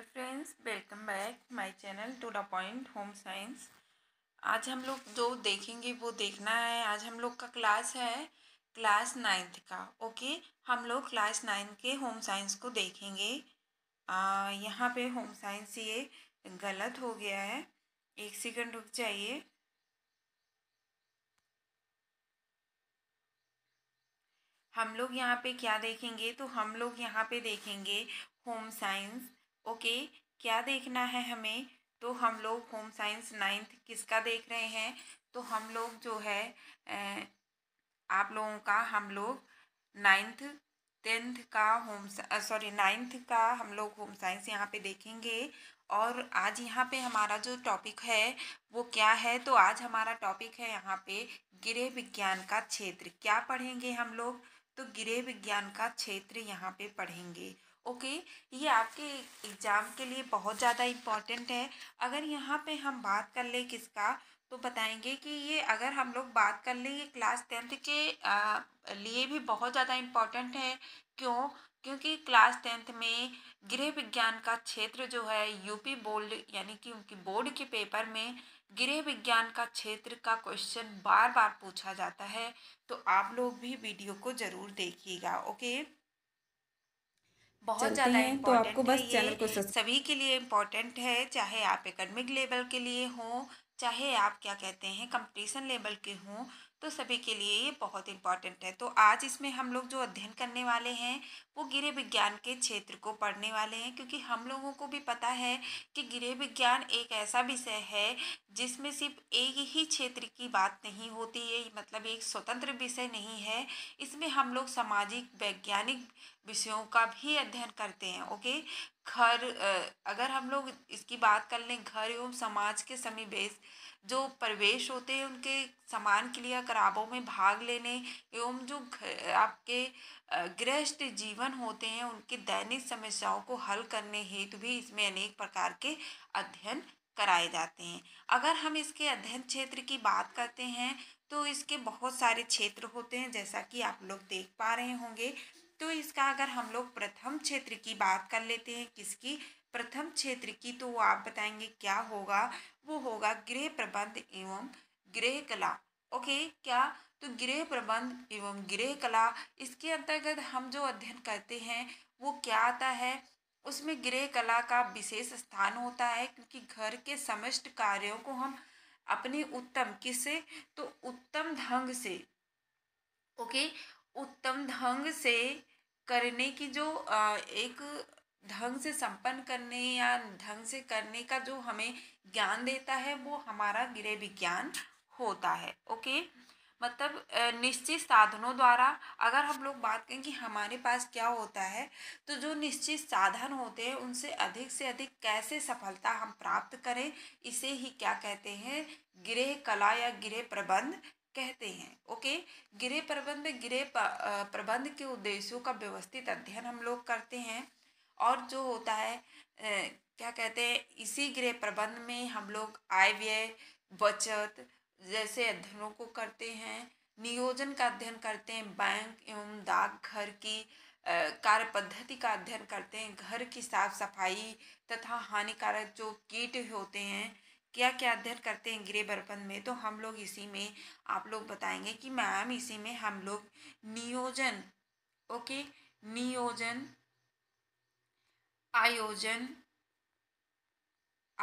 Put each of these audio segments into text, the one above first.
hello friends welcome back my channel to the point home science आज हम लोग जो देखेंगे वो देखना है आज हम लोग का क्लास है क्लास नाइन्थ का ओके हम लोग क्लास नाइन्थ के होम साइंस को देखेंगे आ, यहाँ पे होम साइंस ये गलत हो गया है एक सेकंड रुक जाइए हम लोग यहाँ पे क्या देखेंगे तो हम लोग यहाँ पे देखेंगे होम साइंस ओके क्या देखना है हमें तो हम लोग होम साइंस नाइन्थ किसका देख रहे हैं तो हम लोग जो है आप लोगों का हम लोग नाइन्थ टेंथ का होम सॉरी नाइन्थ का हम लोग होम साइंस यहाँ पे देखेंगे और आज यहाँ पे हमारा जो टॉपिक है वो क्या है तो आज हमारा टॉपिक है यहाँ पे गृह विज्ञान का क्षेत्र क्या पढ़ेंगे हम लोग तो गृह विज्ञान का क्षेत्र यहाँ पे पढ़ेंगे ओके ये आपके एग्ज़ाम के लिए बहुत ज़्यादा इम्पॉर्टेंट है अगर यहाँ पे हम बात कर लें किसका तो बताएंगे कि ये अगर हम लोग बात कर लें ये क्लास टेंथ के लिए भी बहुत ज़्यादा इम्पॉर्टेंट है क्यों क्योंकि क्लास टेंथ में गृह विज्ञान का क्षेत्र जो है यूपी बोर्ड यानी कि उनकी बोर्ड के पेपर में गृह विज्ञान का क्षेत्र का क्वेश्चन बार बार पूछा जाता है तो आप लोग भी वीडियो को ज़रूर देखिएगा ओके बहुत ज़्यादा तो आपको बस चैनल को सभी के लिए इम्पोर्टेंट है चाहे आप एकेडमिक लेवल के लिए हों चाहे आप क्या कहते हैं कंपटीशन लेवल के हों तो सभी के लिए ये बहुत इम्पॉर्टेंट है तो आज इसमें हम लोग जो अध्ययन करने वाले हैं वो गृह विज्ञान के क्षेत्र को पढ़ने वाले हैं क्योंकि हम लोगों को भी पता है कि गृह विज्ञान एक ऐसा विषय है जिसमें सिर्फ एक ही क्षेत्र की बात नहीं होती है मतलब एक स्वतंत्र विषय नहीं है इसमें हम लोग सामाजिक वैज्ञानिक विषयों का भी अध्ययन करते हैं ओके घर अगर हम लोग इसकी बात कर लें घर एवं समाज के समीवेश जो प्रवेश होते हैं उनके समान खराबों में भाग लेने एवं जो आपके गृहस्थ जीवन होते हैं उनके दैनिक समस्याओं को हल करने हेतु भी इसमें अनेक प्रकार के अध्ययन कराए जाते हैं अगर हम इसके अध्ययन क्षेत्र की बात करते हैं तो इसके बहुत सारे क्षेत्र होते हैं जैसा कि आप लोग देख पा रहे होंगे तो इसका अगर हम लोग प्रथम क्षेत्र की बात कर लेते हैं किसकी प्रथम क्षेत्र की तो आप बताएंगे क्या होगा वो होगा गृह प्रबंध एवं गृह कला ओके क्या तो गृह प्रबंध एवं गृह कला इसके अंतर्गत हम जो अध्ययन करते हैं वो क्या आता है उसमें गृह कला का विशेष स्थान होता है क्योंकि घर के समस्त कार्यों को हम अपने उत्तम किसे तो उत्तम ढंग से ओके उत्तम ढंग से करने की जो एक ढंग से संपन्न करने या ढंग से करने का जो हमें ज्ञान देता है वो हमारा गृह विज्ञान होता है ओके मतलब निश्चित साधनों द्वारा अगर हम लोग बात करें कि हमारे पास क्या होता है तो जो निश्चित साधन होते हैं उनसे अधिक से अधिक कैसे सफलता हम प्राप्त करें इसे ही क्या कहते हैं गृह कला या गृह प्रबंध कहते हैं ओके गृह प्रबंध में गृह प्रबंध के उद्देश्यों का व्यवस्थित अध्ययन हम लोग करते हैं और जो होता है क्या कहते हैं इसी गृह प्रबंध में हम लोग आय व्यय बचत जैसे अध्ययनों को करते हैं नियोजन का अध्ययन करते हैं बैंक एवं डाकघर की कार्य पद्धति का अध्ययन करते हैं घर की साफ सफाई तथा हानिकारक जो कीट होते हैं क्या क्या अध्ययन करते हैं गृह बर्पन में तो हम लोग इसी में आप लोग बताएंगे कि मैम इसी में हम लोग नियोजन ओके नियोजन आयोजन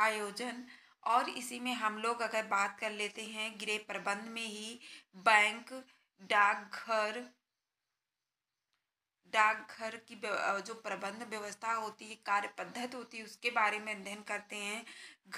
आयोजन और इसी में हम लोग अगर बात कर लेते हैं गृह प्रबंध में ही बैंक डाकघर डाकघर की जो प्रबंध व्यवस्था होती है कार्य पद्धति होती है उसके बारे में अध्ययन करते हैं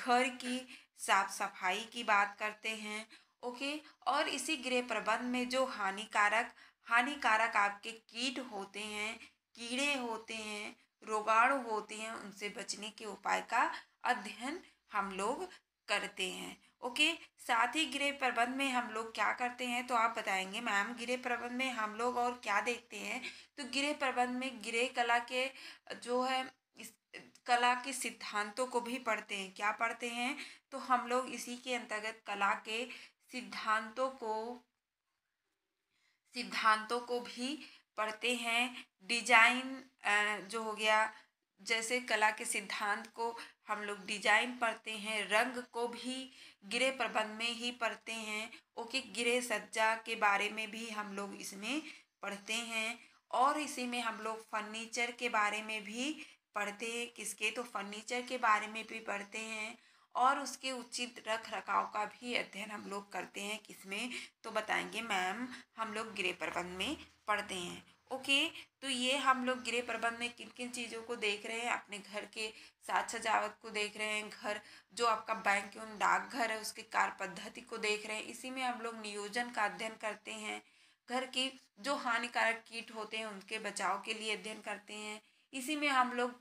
घर की साफ सफाई की बात करते हैं ओके और इसी गृह प्रबंध में जो हानिकारक हानिकारक आपके कीट होते हैं कीड़े होते हैं रोगाणु होते हैं उनसे बचने के उपाय का अध्ययन हम लोग करते हैं ओके साथ ही गृह प्रबंध में हम लोग क्या करते हैं तो आप बताएंगे मैम गृह प्रबंध में हम लोग और क्या देखते हैं तो गृह प्रबंध में गृह कला के जो है इस कला के सिद्धांतों को भी पढ़ते हैं क्या पढ़ते हैं तो हम लोग इसी के अंतर्गत कला के सिद्धांतों को सिद्धांतों को भी पढ़ते हैं डिजाइन जो हो गया जैसे कला के सिद्धांत को हम लोग डिजाइन पढ़ते हैं रंग को भी गिरे प्रबंध में ही पढ़ते हैं ओके गिरे सज्जा के बारे में भी हम लोग इसमें पढ़ते हैं और इसी में हम लोग फर्नीचर के बारे में भी पढ़ते हैं किसके तो फर्नीचर के बारे में भी पढ़ते हैं और उसके उचित रख रखाव का भी अध्ययन हम लोग करते हैं किसमें तो बताएंगे मैम हम लोग गिरे प्रबंध में पढ़ते हैं ओके तो ये हम लोग गृह प्रबंध में किन किन चीज़ों को देख रहे हैं अपने घर के साज सजावट को देख रहे हैं घर जो आपका बैंक एवं डाकघर है उसकी कार्य पद्धति को देख रहे हैं इसी में हम लोग नियोजन का अध्ययन करते हैं घर की जो हानिकारक कीट होते हैं उनके बचाव के लिए अध्ययन करते हैं इसी में हम लोग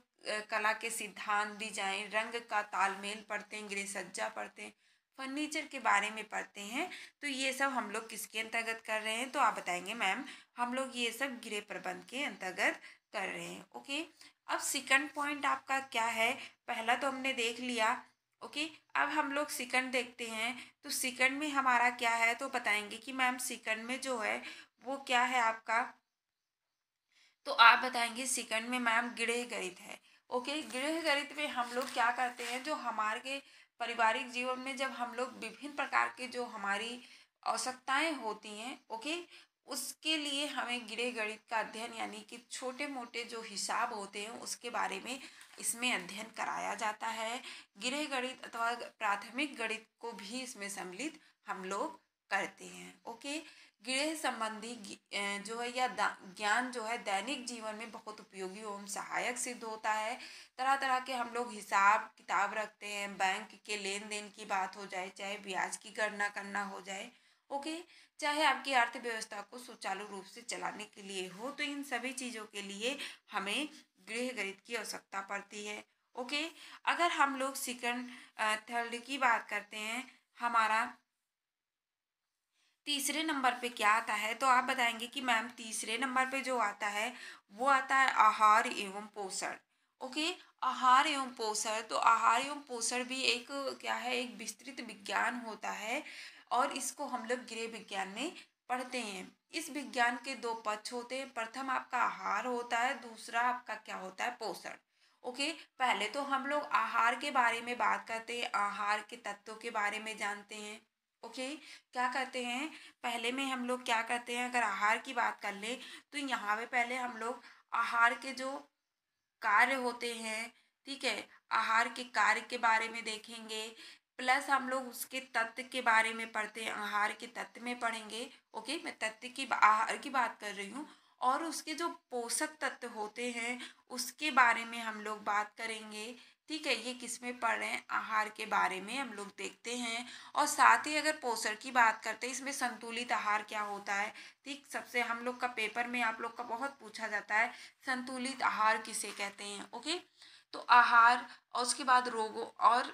कला के सिद्धांत डिजाइन रंग का तालमेल पढ़ते हैं गृह सज्जा पढ़ते हैं फर्नीचर के बारे में पढ़ते हैं तो ये सब हम लोग किसके अंतर्गत कर रहे हैं तो आप बताएंगे मैम हम लोग ये सब गृह प्रबंध के अंतर्गत कर रहे हैं ओके अब सेकंड पॉइंट आपका क्या है पहला तो हमने देख लिया ओके अब हम लोग सिकंड देखते हैं तो सिकंड में हमारा क्या है तो बताएंगे कि मैम सिकंड में जो है वो क्या है आपका तो आप बताएंगे सिकंड में मैम गृह गणित है ओके गृह गणित में हम लोग क्या करते हैं जो हमारे पारिवारिक जीवन में जब हम लोग विभिन्न प्रकार के जो हमारी आवश्यकताएं होती हैं ओके उसके लिए हमें गृह गणित का अध्ययन यानी कि छोटे मोटे जो हिसाब होते हैं उसके बारे में इसमें अध्ययन कराया जाता है गृह गणित अथवा प्राथमिक गणित को भी इसमें सम्मिलित हम लोग करते हैं ओके गृह संबंधी जो है या ज्ञान जो है दैनिक जीवन में बहुत उपयोगी एवं सहायक सिद्ध होता है तरह तरह के हम लोग हिसाब किताब रखते हैं बैंक के लेन देन की बात हो जाए चाहे ब्याज की गणना करना हो जाए ओके चाहे आपकी अर्थव्यवस्था को सुचारू रूप से चलाने के लिए हो तो इन सभी चीज़ों के लिए हमें गृह गणित की आवश्यकता पड़ती है ओके अगर हम लोग सेकंड थर्ड की बात करते हैं हमारा तीसरे नंबर पे क्या आता है तो आप बताएंगे कि मैम तीसरे नंबर पे जो आता है वो आता है आहार एवं पोषण ओके आहार एवं पोषण तो आहार एवं पोषण भी एक क्या है एक विस्तृत विज्ञान होता है और इसको हम लोग गृह विज्ञान में पढ़ते हैं इस विज्ञान के दो पक्ष होते हैं प्रथम आपका आहार होता है दूसरा आपका क्या होता है पोषण ओके पहले तो हम लोग आहार के बारे में बात करते हैं आहार के तत्वों के बारे में जानते हैं ओके क्या करते हैं पहले में हम लोग क्या करते हैं अगर आहार की बात कर ले तो यहाँ पे पहले हम लोग आहार के जो कार्य होते हैं ठीक है आहार के कार्य के बारे में देखेंगे प्लस हम लोग उसके तत्व के बारे में पढ़ते हैं आहार के तत्व में पढ़ेंगे ओके मैं तत्व की आहार की बात कर रही हूँ और उसके जो पोषक तत्व होते हैं उसके बारे में हम लोग बात करेंगे ठीक है ये किस में पढ़ रहे हैं आहार के बारे में हम लोग देखते हैं और साथ ही अगर पोषण की बात करते हैं इसमें संतुलित आहार क्या होता है ठीक सबसे हम लोग का पेपर में आप लोग का बहुत पूछा जाता है संतुलित आहार किसे कहते हैं ओके तो आहार और उसके बाद रोगों और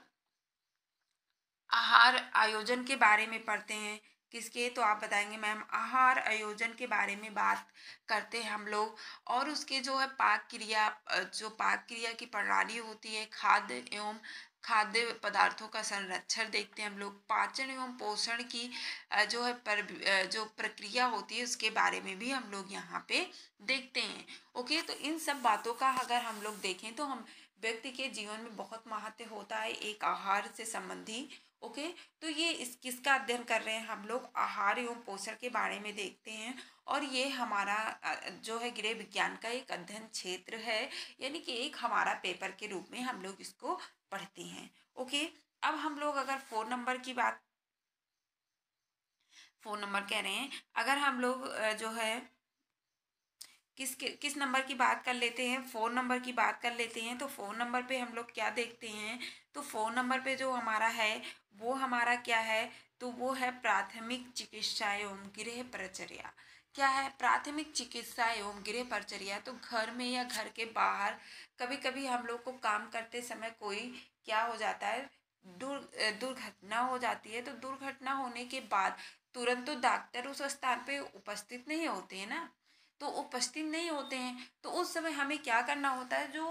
आहार आयोजन के बारे में पढ़ते हैं किसके तो आप बताएंगे मैम आहार आयोजन के बारे में बात करते हैं हम लोग और उसके जो है पाक क्रिया जो पाक क्रिया की प्रणाली होती है खाद्य एवं खाद्य पदार्थों का संरक्षण देखते हैं हम लोग पाचन एवं पोषण की जो है पर जो प्रक्रिया होती है उसके बारे में भी हम लोग यहाँ पे देखते हैं ओके तो इन सब बातों का अगर हम लोग देखें तो हम व्यक्ति के जीवन में बहुत महत्व होता है एक आहार से संबंधी ओके तो ये इस किसका अध्ययन कर रहे हैं हम लोग आहार एवं पोषण के बारे में देखते हैं और ये हमारा जो है गृह विज्ञान का एक अध्ययन क्षेत्र है यानी कि एक हमारा पेपर के रूप में हम लोग इसको पढ़ते हैं ओके अब हम लोग अगर फोन नंबर की बात फ़ोन नंबर कह रहे हैं अगर हम लोग जो है किस किस नंबर की बात कर लेते हैं फ़ोन नंबर की बात कर लेते हैं तो फ़ोन नंबर पे हम लोग क्या देखते हैं तो फ़ोन नंबर पे जो हमारा है वो हमारा क्या है तो वो है प्राथमिक चिकित्सा एवं गृह परचर्या क्या है प्राथमिक चिकित्सा एवं गृह परचर्या तो घर में या घर के बाहर कभी कभी हम लोग को काम करते समय कोई क्या हो जाता है दुर् दुर्घटना हो जाती है तो दुर्घटना होने के बाद तुरंत तो डॉक्टर उस स्थान पे उपस्थित नहीं होते हैं ना तो उपस्थित नहीं होते हैं तो उस समय हमें क्या करना होता है जो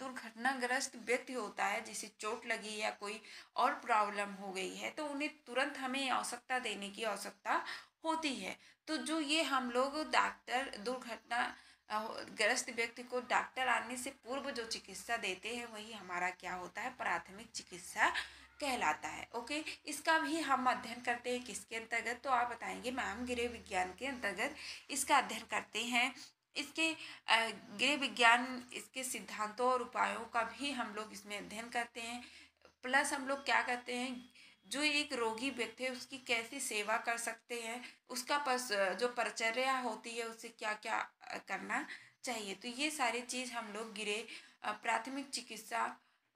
दुर्घटनाग्रस्त व्यक्ति होता है जिसे चोट लगी या कोई और प्रॉब्लम हो गई है तो उन्हें तुरंत हमें आवश्यकता देने की आवश्यकता होती है तो जो ये हम लोग डॉक्टर दुर्घटना ग्रस्त व्यक्ति को डॉक्टर आने से पूर्व जो चिकित्सा देते हैं वही हमारा क्या होता है प्राथमिक चिकित्सा कहलाता है ओके इसका भी हम अध्ययन करते हैं किसके अंतर्गत तो आप बताएंगे मैम गृह विज्ञान के अंतर्गत इसका अध्ययन करते हैं इसके गृह विज्ञान इसके सिद्धांतों और उपायों का भी हम लोग इसमें अध्ययन करते हैं प्लस हम लोग क्या करते हैं जो एक रोगी व्यक्ति है उसकी कैसी सेवा कर सकते हैं उसका पस, जो परिचर्या होती है उसे क्या क्या करना चाहिए तो ये सारी चीज़ हम लोग गिरे प्राथमिक चिकित्सा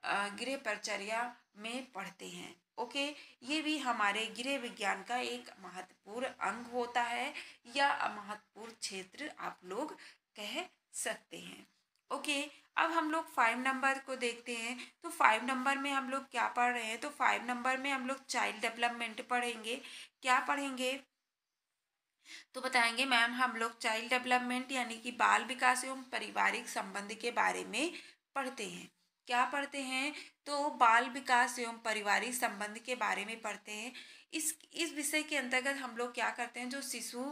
गृह परिचर्या में पढ़ते हैं ओके ये भी हमारे गृह विज्ञान का एक महत्वपूर्ण अंग होता है या महत्वपूर्ण क्षेत्र आप लोग कह सकते हैं ओके अब हम लोग फाइव नंबर को देखते हैं तो फाइव नंबर में हम लोग क्या पढ़ रहे हैं तो फाइव नंबर में हम लोग चाइल्ड डेवलपमेंट पढ़ेंगे क्या पढ़ेंगे तो बताएंगे मैम हम लोग चाइल्ड डेवलपमेंट यानी कि बाल विकास एवं पारिवारिक संबंध के बारे में पढ़ते हैं क्या पढ़ते हैं तो बाल विकास एवं पारिवारिक संबंध के बारे में पढ़ते हैं इस इस विषय के अंतर्गत हम लोग क्या करते हैं जो शिशु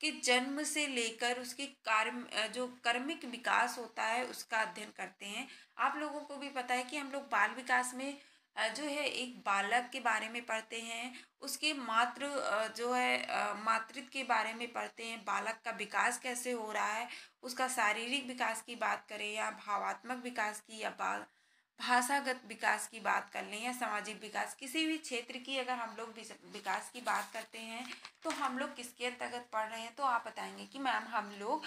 के जन्म से लेकर उसके कार्म जो कर्मिक विकास होता है उसका अध्ययन करते हैं आप लोगों को भी पता है कि हम लोग बाल विकास में जो है एक बालक के बारे में पढ़ते हैं उसके मातृ जो है मातृत्व के बारे में पढ़ते हैं बालक का विकास कैसे हो रहा है उसका शारीरिक विकास की बात करें या भावात्मक विकास की या बाल भाषागत विकास की बात कर लें या सामाजिक विकास किसी भी क्षेत्र की अगर हम लोग विकास की बात करते हैं तो हम लोग किसके अंतर्गत पढ़ रहे हैं तो आप बताएंगे कि मैम हम लोग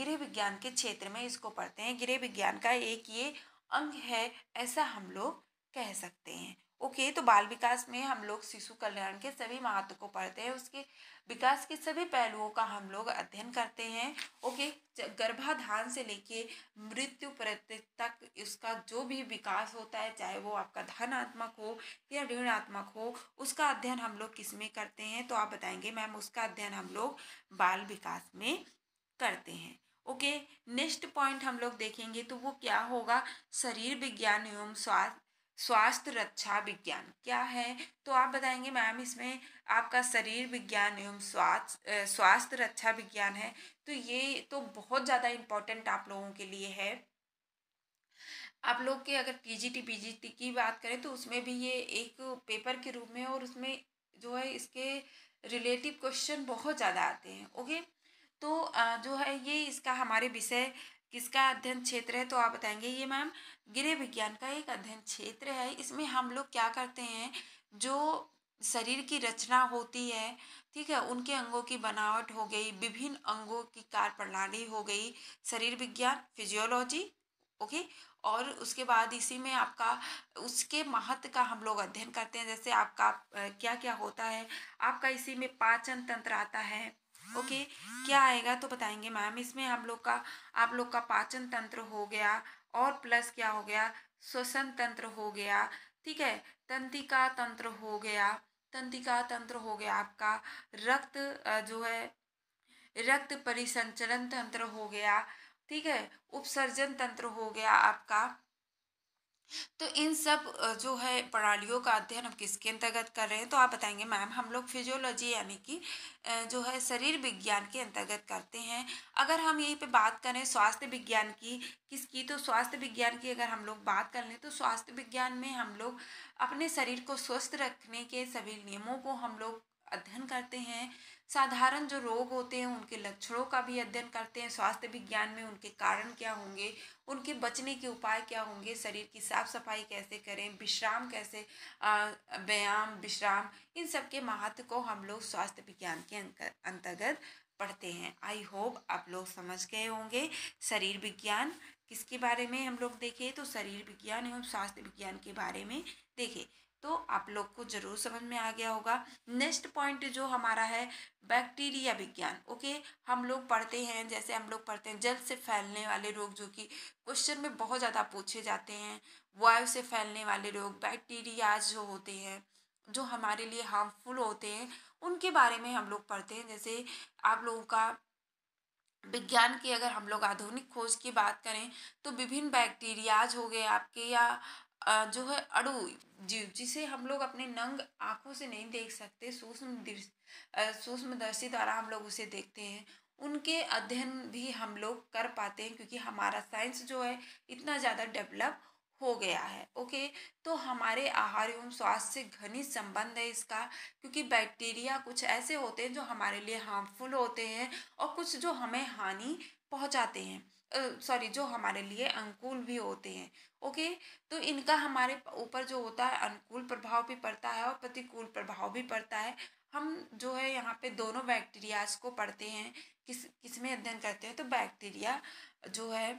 गृह विज्ञान के क्षेत्र में इसको पढ़ते हैं गृह विज्ञान का एक ये अंग है ऐसा हम लोग कह सकते हैं ओके तो बाल विकास में हम लोग शिशु कल्याण के सभी महत्व को पढ़ते हैं उसके विकास के सभी पहलुओं का हम लोग अध्ययन करते हैं ओके गर्भाधान से लेके मृत्यु प्रति तक उसका जो भी विकास होता है चाहे वो आपका धनात्मक हो या ऋणात्मक हो उसका अध्ययन हम लोग किस में करते हैं तो आप बताएंगे मैम उसका अध्ययन हम लोग बाल विकास में करते हैं ओके नेक्स्ट पॉइंट हम लोग देखेंगे तो वो क्या होगा शरीर विज्ञान एवं स्वास्थ्य स्वास्थ्य रक्षा विज्ञान क्या है तो आप बताएंगे मैम इसमें आपका शरीर विज्ञान एवं स्वास्थ्य स्वास्थ्य रक्षा विज्ञान है तो ये तो बहुत ज़्यादा इम्पोर्टेंट आप लोगों के लिए है आप लोग के अगर पीजीटी पीजीटी की बात करें तो उसमें भी ये एक पेपर के रूप में और उसमें जो है इसके रिलेटिव क्वेश्चन बहुत ज़्यादा आते हैं ओके तो जो है ये इसका हमारे विषय किसका अध्ययन क्षेत्र है तो आप बताएंगे ये मैम गृह विज्ञान का एक अध्ययन क्षेत्र है इसमें हम लोग क्या करते हैं जो शरीर की रचना होती है ठीक है उनके अंगों की बनावट हो गई विभिन्न अंगों की कार्य प्रणाली हो गई शरीर विज्ञान फिजियोलॉजी ओके और उसके बाद इसी में आपका उसके महत्व का हम लोग अध्ययन करते हैं जैसे आपका क्या क्या होता है आपका इसी में पाचन तंत्र आता है ओके क्या आएगा तो बताएंगे मैम इसमें आप लोग का आप लोग का पाचन तंत्र हो गया और प्लस क्या हो गया श्वसन तंत्र हो गया ठीक है तंत्रिका तंत्र हो गया तंत्रिका तंत्र हो गया आपका रक्त जो है रक्त परिसंचरण तंत्र हो गया ठीक है उपसर्जन तंत्र हो गया आपका तो इन सब जो है प्रणालियों का अध्ययन हम किसके अंतर्गत कर रहे हैं तो आप बताएंगे मैम हम लोग फिजियोलॉजी यानी कि जो है शरीर विज्ञान के अंतर्गत करते हैं अगर हम यहीं पे बात करें स्वास्थ्य विज्ञान की किसकी तो स्वास्थ्य विज्ञान की अगर हम लोग बात कर लें तो स्वास्थ्य विज्ञान में हम लोग अपने शरीर को स्वस्थ रखने के सभी नियमों को हम लोग अध्ययन करते हैं साधारण जो रोग होते हैं उनके लक्षणों का भी अध्ययन करते हैं स्वास्थ्य विज्ञान में उनके कारण क्या होंगे उनके बचने के उपाय क्या होंगे शरीर की साफ सफाई कैसे करें विश्राम कैसे व्यायाम विश्राम इन सब के महत्व को हम लोग स्वास्थ्य विज्ञान के अंतर्गत पढ़ते हैं आई होप आप लोग समझ गए होंगे शरीर विज्ञान किसके बारे में हम लोग देखें तो शरीर विज्ञान एवं स्वास्थ्य विज्ञान के बारे में देखें तो आप लोग को जरूर समझ में आ गया होगा नेक्स्ट पॉइंट जो हमारा है बैक्टीरिया विज्ञान ओके हम लोग पढ़ते हैं जैसे हम लोग पढ़ते हैं जल से फैलने वाले रोग जो कि क्वेश्चन में बहुत ज़्यादा पूछे जाते हैं वायु से फैलने वाले रोग बैक्टीरियाज जो होते हैं जो हमारे लिए हार्मफुल होते हैं उनके बारे में हम लोग पढ़ते हैं जैसे आप लोगों का विज्ञान की अगर हम लोग आधुनिक खोज की बात करें तो विभिन्न बैक्टीरियाज हो गए आपके या जो है अड़ू जीव जिसे हम लोग अपने नंग आँखों से नहीं देख सकते सूक्ष्म सूक्ष्मदर्शी द्वारा हम लोग उसे देखते हैं उनके अध्ययन भी हम लोग कर पाते हैं क्योंकि हमारा साइंस जो है इतना ज़्यादा डेवलप हो गया है ओके तो हमारे आहार एवं स्वास्थ्य से घनी संबंध है इसका क्योंकि बैक्टीरिया कुछ ऐसे होते हैं जो हमारे लिए हार्मफुल होते हैं और कुछ जो हमें हानि पहुंचाते हैं सॉरी जो हमारे लिए अनुकूल भी होते हैं ओके तो इनका हमारे ऊपर जो होता है अनुकूल प्रभाव भी पड़ता है और प्रतिकूल प्रभाव भी पड़ता है हम जो है यहाँ पे दोनों बैक्टीरियाज को पढ़ते हैं किस किस में अध्ययन करते हैं तो बैक्टीरिया जो है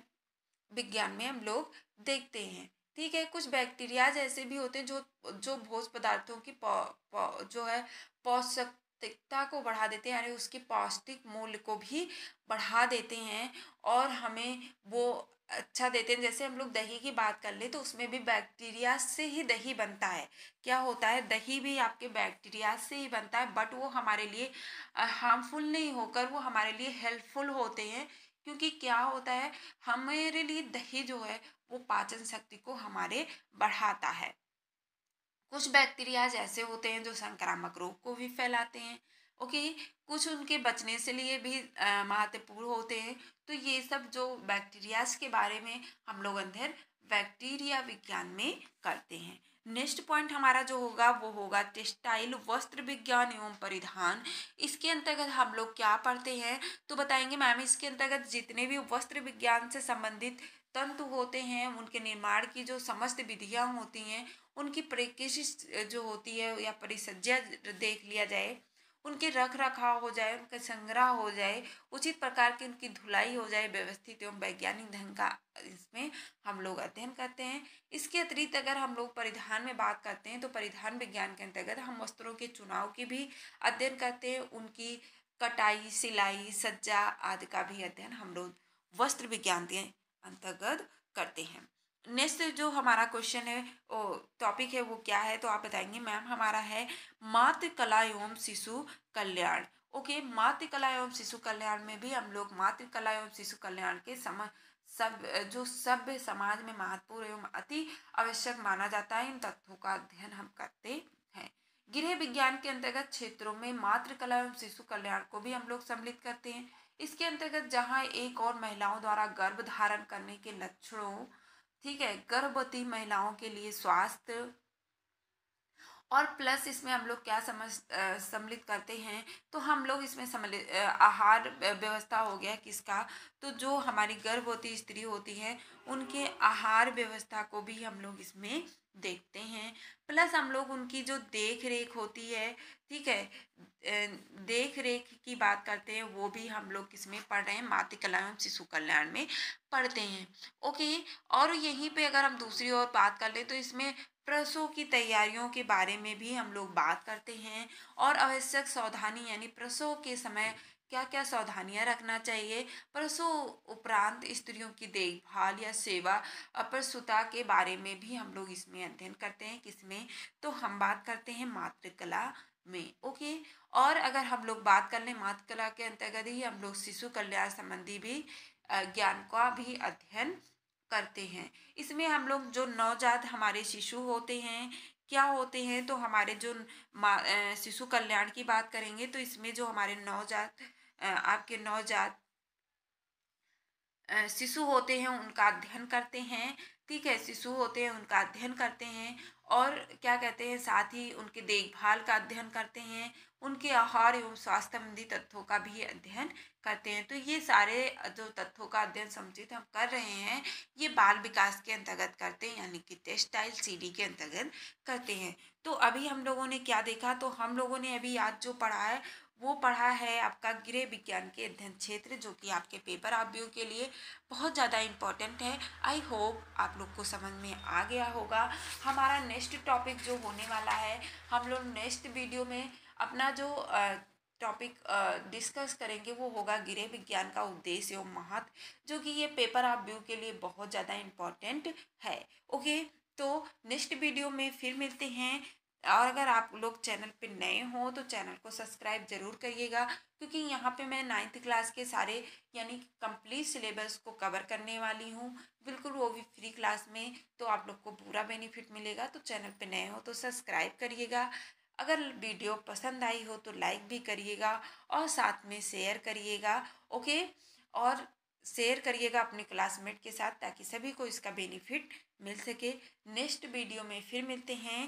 विज्ञान में हम लोग देखते हैं ठीक है कुछ बैक्टीरियाज ऐसे भी होते हैं जो जो भोज पदार्थों की पौ, पौ, जो है पोषक पौष्टिकता को बढ़ा देते हैं यानी उसके पौष्टिक मूल्य को भी बढ़ा देते हैं और हमें वो अच्छा देते हैं जैसे हम लोग दही की बात कर ले तो उसमें भी बैक्टीरिया से ही दही बनता है क्या होता है दही भी आपके बैक्टीरिया से ही बनता है बट वो हमारे लिए हार्मफुल नहीं होकर वो हमारे लिए हेल्पफुल होते हैं क्योंकि क्या होता है हमारे लिए दही जो है वो पाचन शक्ति को हमारे बढ़ाता है कुछ बैक्टीरियाज ऐसे होते हैं जो संक्रामक रोग को भी फैलाते हैं ओके कुछ उनके बचने से लिए भी महत्वपूर्ण होते हैं तो ये सब जो बैक्टीरियाज के बारे में हम लोग अंदर बैक्टीरिया विज्ञान में करते हैं नेक्स्ट पॉइंट हमारा जो होगा वो होगा टेक्सटाइल वस्त्र विज्ञान एवं परिधान इसके अंतर्गत हम लोग क्या पढ़ते हैं तो बताएंगे मैम इसके अंतर्गत जितने भी वस्त्र विज्ञान से संबंधित तंतु होते हैं उनके निर्माण की जो समस्त विधियाँ होती हैं उनकी परिकृषि जो होती है या परिसज्जा देख लिया जाए उनके रख रखाव हो जाए उनका संग्रह हो जाए उचित प्रकार की उनकी धुलाई हो जाए व्यवस्थित एवं वैज्ञानिक ढंग का इसमें हम लोग अध्ययन करते हैं इसके अतिरिक्त अगर हम लोग परिधान में बात करते हैं तो परिधान विज्ञान के अंतर्गत हम वस्त्रों के चुनाव की भी अध्ययन करते हैं उनकी कटाई सिलाई सज्जा आदि का भी अध्ययन हम लोग वस्त्र विज्ञान के अंतर्गत करते हैं नेक्स्ट जो हमारा क्वेश्चन है टॉपिक है वो क्या है तो आप बताएंगे मैम हमारा है मातृकला कला एवं शिशु कल्याण ओके मातृकला कला एवं शिशु कल्याण में भी हम लोग मातृकला कला एवं शिशु कल्याण के सम सब जो सभ्य समाज में महत्वपूर्ण एवं अति आवश्यक माना जाता है इन तत्वों का अध्ययन हम करते हैं गृह विज्ञान के अंतर्गत क्षेत्रों में मातृकला कला एवं शिशु कल्याण को भी हम लोग सम्मिलित करते हैं इसके अंतर्गत जहाँ एक और महिलाओं द्वारा गर्भ धारण करने के लक्षणों ठीक है गर्भवती महिलाओं के लिए स्वास्थ्य और प्लस इसमें हम लोग क्या समझ सम्मिलित करते हैं तो हम लोग इसमें सम्मिलित आहार व्यवस्था हो गया किसका तो जो हमारी गर्भवती स्त्री होती है उनके आहार व्यवस्था को भी हम लोग इसमें देखते हैं प्लस हम लोग उनकी जो देख रेख होती है ठीक है देख रेख की बात करते हैं वो भी हम लोग किसमें पढ़ रहे हैं मातृ कला एवं शिशु कल्याण में पढ़ते हैं ओके और यहीं पे अगर हम दूसरी ओर बात कर लें तो इसमें प्रसव की तैयारियों के बारे में भी हम लोग बात करते हैं और आवश्यक सावधानी यानी प्रसव के समय क्या क्या सावधानियाँ रखना चाहिए परसों उपरांत स्त्रियों की देखभाल या सेवा अप्रसुता के बारे में भी हम लोग इसमें अध्ययन करते हैं किसमें तो हम बात करते हैं मातृकला में ओके और अगर हम लोग बात कर लें मातृकला के अंतर्गत ही हम लोग शिशु कल्याण संबंधी भी ज्ञान का भी अध्ययन करते हैं इसमें हम लोग जो नवजात हमारे शिशु होते हैं क्या होते हैं तो हमारे जो शिशु कल्याण की बात करेंगे तो इसमें जो हमारे नवजात आपके नवजात शिशु होते हैं उनका अध्ययन करते हैं ठीक है शिशु होते हैं उनका अध्ययन करते हैं और क्या कहते हैं साथ ही उनके देखभाल का अध्ययन करते हैं उनके आहार एवं स्वास्थ्य संबंधी तथ्यों का भी अध्ययन करते हैं तो ये सारे जो तथ्यों का अध्ययन समुचित हम कर रहे हैं ये बाल विकास के अंतर्गत करते हैं यानी कि टेक्सटाइल सीडी के अंतर्गत करते हैं तो अभी हम लोगों ने क्या देखा तो हम लोगों ने अभी आज जो पढ़ा है वो पढ़ा है आपका गृह विज्ञान के अध्ययन क्षेत्र जो कि आपके पेपर आव्यू के लिए बहुत ज़्यादा इम्पॉर्टेंट है आई होप आप लोग को समझ में आ गया होगा हमारा नेक्स्ट टॉपिक जो होने वाला है हम लोग नेक्स्ट वीडियो में अपना जो टॉपिक डिस्कस करेंगे वो होगा गृह विज्ञान का उद्देश्य और महत्व जो कि ये पेपर व्यू के लिए बहुत ज़्यादा इम्पॉर्टेंट है ओके तो नेक्स्ट वीडियो में फिर मिलते हैं और अगर आप लोग चैनल पे नए हों तो चैनल को सब्सक्राइब ज़रूर करिएगा क्योंकि यहाँ पे मैं नाइन्थ क्लास के सारे यानी कंप्लीट सिलेबस को कवर करने वाली हूँ बिल्कुल वो भी फ्री क्लास में तो आप लोग को पूरा बेनिफिट मिलेगा तो चैनल पे नए हो तो सब्सक्राइब करिएगा अगर वीडियो पसंद आई हो तो लाइक भी करिएगा और साथ में शेयर करिएगा ओके और शेयर करिएगा अपने क्लासमेट के साथ ताकि सभी को इसका बेनिफिट मिल सके नेक्स्ट वीडियो में फिर मिलते हैं